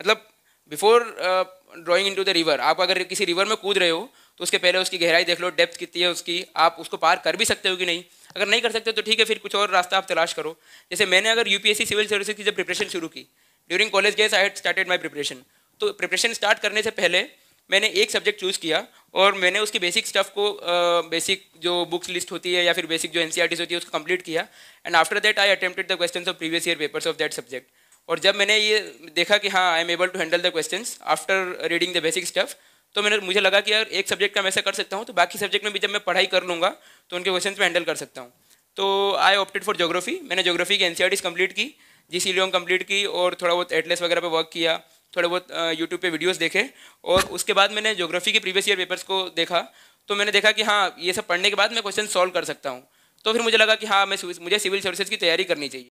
मतलब before drawing into the river आप अगर किसी रिवर में कूद रहे हो तो उसके पहले उसकी गहराई देख लो डेप्थ कितनी है उसकी आप उसको पार कर भी सकते हो कि नहीं अगर नहीं कर सकते तो ठीक है फिर कुछ और रास्ता आप तलाश करो जैसे मैंने अगर यू सिविल सर्विस की जब प्रिपरेशन शुरू की during college guess I had started my preparation तो प्रिपरेशन स्टार्ट करने से पहले मैंने एक सब्जेक्ट चूज़ किया और मैंने उसकी बेसिक स्टफ को बेसिक uh, जो बुक्स लिस्ट होती है या फिर बेसिक जो एन e होती है उसको कंप्लीट किया and after that I attempted the question of previous year papers of that subject और जब मैंने ये देखा कि हाँ I am able to handle the question after reading the basic stuff तो मैंने मुझे लगा कि यार एक सब्जेक्ट का मैं ऐसा कर सकता हूँ तो बाकी सब्जेक्ट में भी जब मैं पढ़ाई कर लूँगा तो उनके क्वेश्चन में हैंडल कर सकता हूँ तो आई ऑप्टेड फॉर जोग्राफी मैंने जोग्राफी की एन कंप्लीट e की जी सी कंप्लीट की और थोड़ा बहुत एटलेस वगैरह पर वर्क किया थोड़े बहुत यूट्यूब पे वीडियोस देखे और उसके बाद मैंने जोग्राफी के प्रीवियस ईयर पेपर्स को देखा तो मैंने देखा कि हाँ ये सब पढ़ने के बाद मैं क्वेश्चन सॉल्व कर सकता हूँ तो फिर मुझे लगा कि हाँ मैं मुझे सिविल सर्विसेज की तैयारी करनी चाहिए